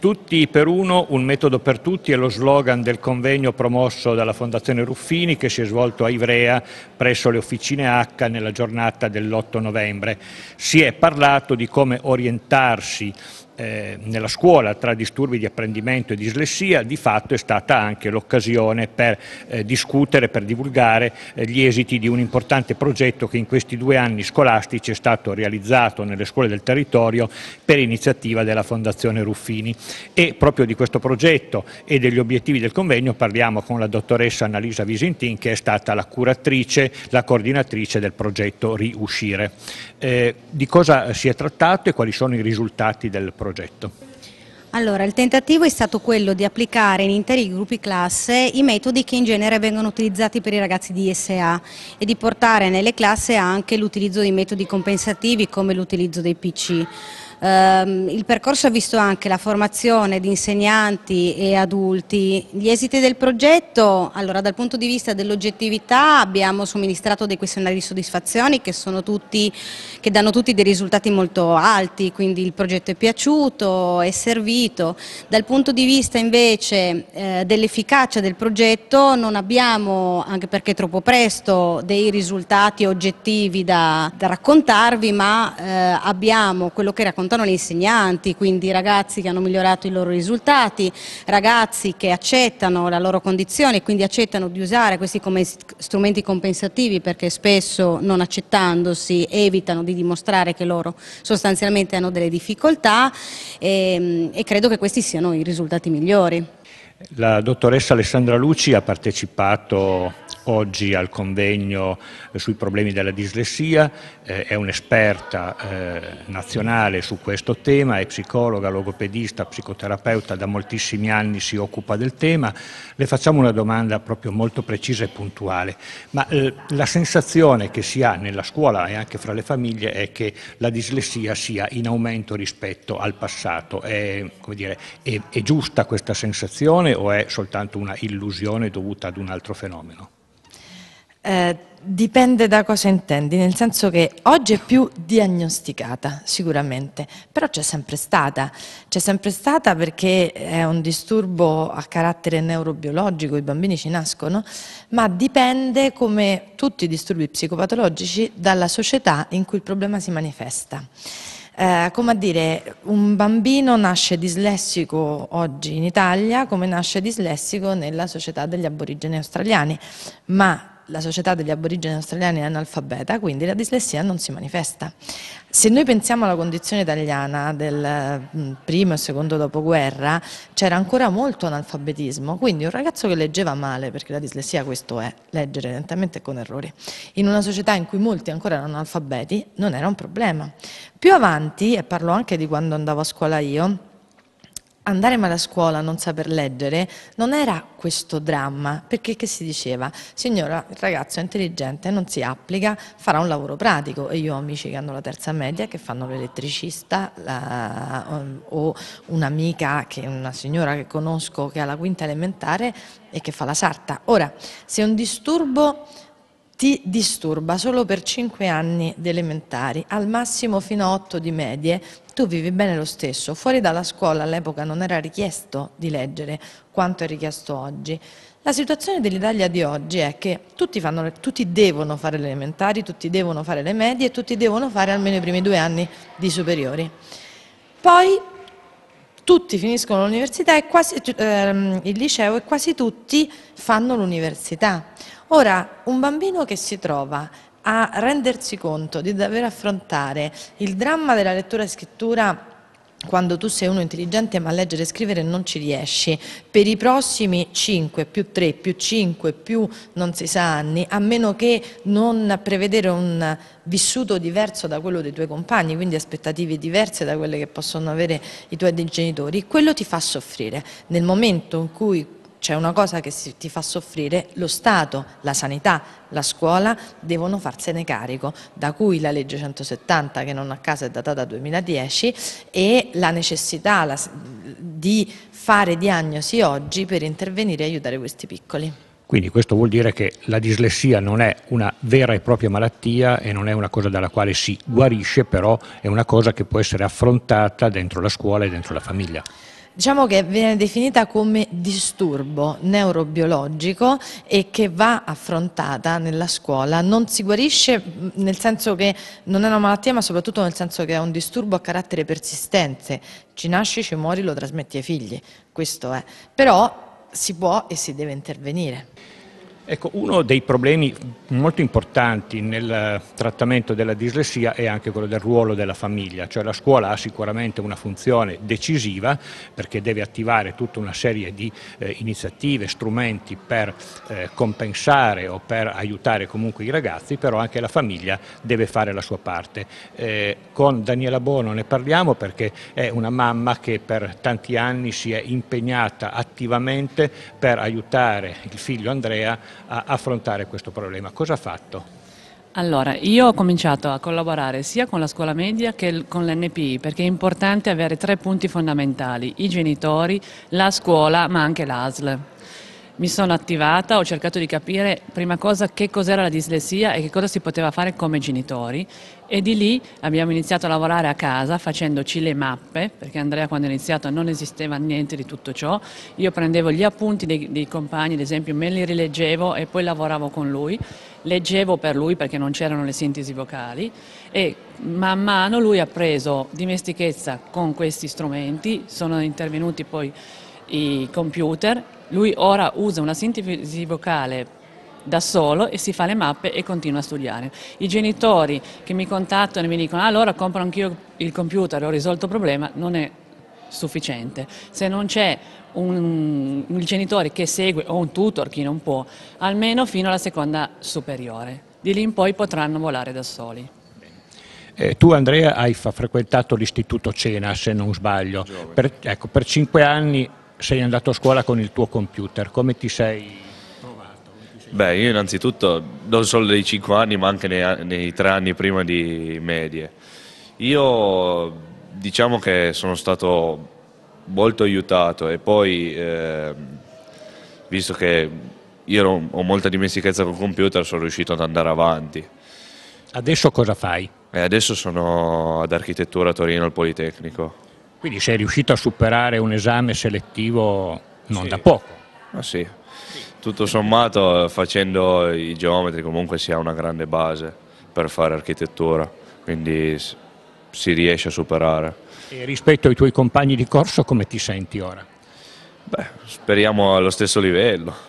Tutti per uno, un metodo per tutti è lo slogan del convegno promosso dalla Fondazione Ruffini che si è svolto a Ivrea presso le officine H nella giornata dell'8 novembre. Si è parlato di come orientarsi eh, nella scuola tra disturbi di apprendimento e dislessia di fatto è stata anche l'occasione per eh, discutere, per divulgare eh, gli esiti di un importante progetto che in questi due anni scolastici è stato realizzato nelle scuole del territorio per iniziativa della Fondazione Ruffini e proprio di questo progetto e degli obiettivi del convegno parliamo con la dottoressa Annalisa Visintin che è stata la curatrice, la coordinatrice del progetto Riuscire. Eh, di cosa si è trattato e quali sono i risultati del progetto? progetto? Allora, il tentativo è stato quello di applicare in interi gruppi classe i metodi che in genere vengono utilizzati per i ragazzi di ISA e di portare nelle classi anche l'utilizzo di metodi compensativi come l'utilizzo dei PC. Ehm, il percorso ha visto anche la formazione di insegnanti e adulti. Gli esiti del progetto, allora dal punto di vista dell'oggettività abbiamo somministrato dei questionari di soddisfazione che, tutti, che danno tutti dei risultati molto alti, quindi il progetto è piaciuto, è servito. Dal punto di vista invece eh, dell'efficacia del progetto non abbiamo, anche perché è troppo presto, dei risultati oggettivi da, da raccontarvi, ma eh, abbiamo quello che raccontiamo contano gli insegnanti, quindi ragazzi che hanno migliorato i loro risultati, ragazzi che accettano la loro condizione e quindi accettano di usare questi come strumenti compensativi perché spesso non accettandosi evitano di dimostrare che loro sostanzialmente hanno delle difficoltà e, ehm, e credo che questi siano i risultati migliori. La dottoressa Alessandra Luci ha partecipato oggi al convegno sui problemi della dislessia, eh, è un'esperta eh, nazionale su questo tema, è psicologa, logopedista, psicoterapeuta, da moltissimi anni si occupa del tema. Le facciamo una domanda proprio molto precisa e puntuale, ma eh, la sensazione che si ha nella scuola e anche fra le famiglie è che la dislessia sia in aumento rispetto al passato. È, dire, è, è giusta questa sensazione? illusione o è soltanto una illusione dovuta ad un altro fenomeno? Eh, dipende da cosa intendi, nel senso che oggi è più diagnosticata sicuramente, però c'è sempre stata, c'è sempre stata perché è un disturbo a carattere neurobiologico, i bambini ci nascono, ma dipende come tutti i disturbi psicopatologici dalla società in cui il problema si manifesta. Eh, come a dire, un bambino nasce dislessico oggi in Italia come nasce dislessico nella società degli aborigeni australiani, ma la società degli aborigeni australiani è analfabeta, quindi la dislessia non si manifesta. Se noi pensiamo alla condizione italiana del mm, primo e secondo dopoguerra, c'era ancora molto analfabetismo, quindi un ragazzo che leggeva male, perché la dislessia questo è, leggere lentamente con errori, in una società in cui molti ancora erano analfabeti, non era un problema. Più avanti, e parlo anche di quando andavo a scuola io, andare male a scuola, non saper leggere, non era questo dramma, perché che si diceva? Signora, il ragazzo è intelligente, non si applica, farà un lavoro pratico e io ho amici che hanno la terza media, che fanno l'elettricista la, um, o un'amica, che, una signora che conosco che ha la quinta elementare e che fa la sarta. Ora, se un disturbo ti disturba solo per 5 anni di elementari, al massimo fino a 8 di medie, tu vivi bene lo stesso. Fuori dalla scuola all'epoca non era richiesto di leggere quanto è richiesto oggi. La situazione dell'Italia di oggi è che tutti, fanno, tutti devono fare le elementari, tutti devono fare le medie e tutti devono fare almeno i primi due anni di superiori. Poi tutti finiscono l'università e quasi, ehm, il liceo e quasi tutti fanno l'università. Ora, un bambino che si trova a rendersi conto di dover affrontare il dramma della lettura e scrittura quando tu sei uno intelligente ma a leggere e scrivere non ci riesci, per i prossimi 5 più 3 più 5 più non si sa anni, a meno che non prevedere un vissuto diverso da quello dei tuoi compagni, quindi aspettative diverse da quelle che possono avere i tuoi genitori, quello ti fa soffrire. Nel momento in cui c'è una cosa che si, ti fa soffrire, lo Stato, la sanità, la scuola devono farsene carico, da cui la legge 170 che non a caso è datata 2010 e la necessità la, di fare diagnosi oggi per intervenire e aiutare questi piccoli. Quindi questo vuol dire che la dislessia non è una vera e propria malattia e non è una cosa dalla quale si guarisce, però è una cosa che può essere affrontata dentro la scuola e dentro la famiglia. Diciamo che viene definita come disturbo neurobiologico e che va affrontata nella scuola. Non si guarisce nel senso che non è una malattia, ma soprattutto nel senso che è un disturbo a carattere persistente. Ci nasci, ci muori, lo trasmetti ai figli. Questo è. Però si può e si deve intervenire. Ecco, uno dei problemi molto importanti nel trattamento della dislessia è anche quello del ruolo della famiglia, cioè la scuola ha sicuramente una funzione decisiva perché deve attivare tutta una serie di eh, iniziative, strumenti per eh, compensare o per aiutare comunque i ragazzi, però anche la famiglia deve fare la sua parte. Eh, con Daniela Bono ne parliamo perché è una mamma che per tanti anni si è impegnata attivamente per aiutare il figlio Andrea a affrontare questo problema. Cosa ha fatto? Allora, io ho cominciato a collaborare sia con la scuola media che con l'NPI perché è importante avere tre punti fondamentali, i genitori, la scuola ma anche l'ASL mi sono attivata, ho cercato di capire prima cosa che cos'era la dislessia e che cosa si poteva fare come genitori e di lì abbiamo iniziato a lavorare a casa facendoci le mappe, perché Andrea quando ha iniziato non esisteva niente di tutto ciò, io prendevo gli appunti dei, dei compagni, ad esempio me li rileggevo e poi lavoravo con lui, leggevo per lui perché non c'erano le sintesi vocali e man mano lui ha preso dimestichezza con questi strumenti, sono intervenuti poi i computer lui ora usa una sintesi vocale da solo e si fa le mappe e continua a studiare. I genitori che mi contattano e mi dicono ah, allora compro anch'io il computer, ho risolto il problema, non è sufficiente. Se non c'è un, un, genitore che segue o un tutor, chi non può, almeno fino alla seconda superiore. Di lì in poi potranno volare da soli. Eh, tu Andrea hai frequentato l'istituto Cena, se non sbaglio, per, ecco, per cinque anni sei andato a scuola con il tuo computer, come ti sei trovato? Beh, io innanzitutto non solo dei 5 anni, ma anche nei, nei 3 anni prima di medie. Io diciamo che sono stato molto aiutato e poi, eh, visto che io ero, ho molta dimestichezza con il computer, sono riuscito ad andare avanti. Adesso cosa fai? E eh, adesso sono ad architettura a Torino al Politecnico. Quindi sei riuscito a superare un esame selettivo non sì. da poco. Ah, sì. Tutto sommato eh, facendo i geometri comunque si ha una grande base per fare architettura, quindi si riesce a superare. E rispetto ai tuoi compagni di corso come ti senti ora? Beh, speriamo allo stesso livello.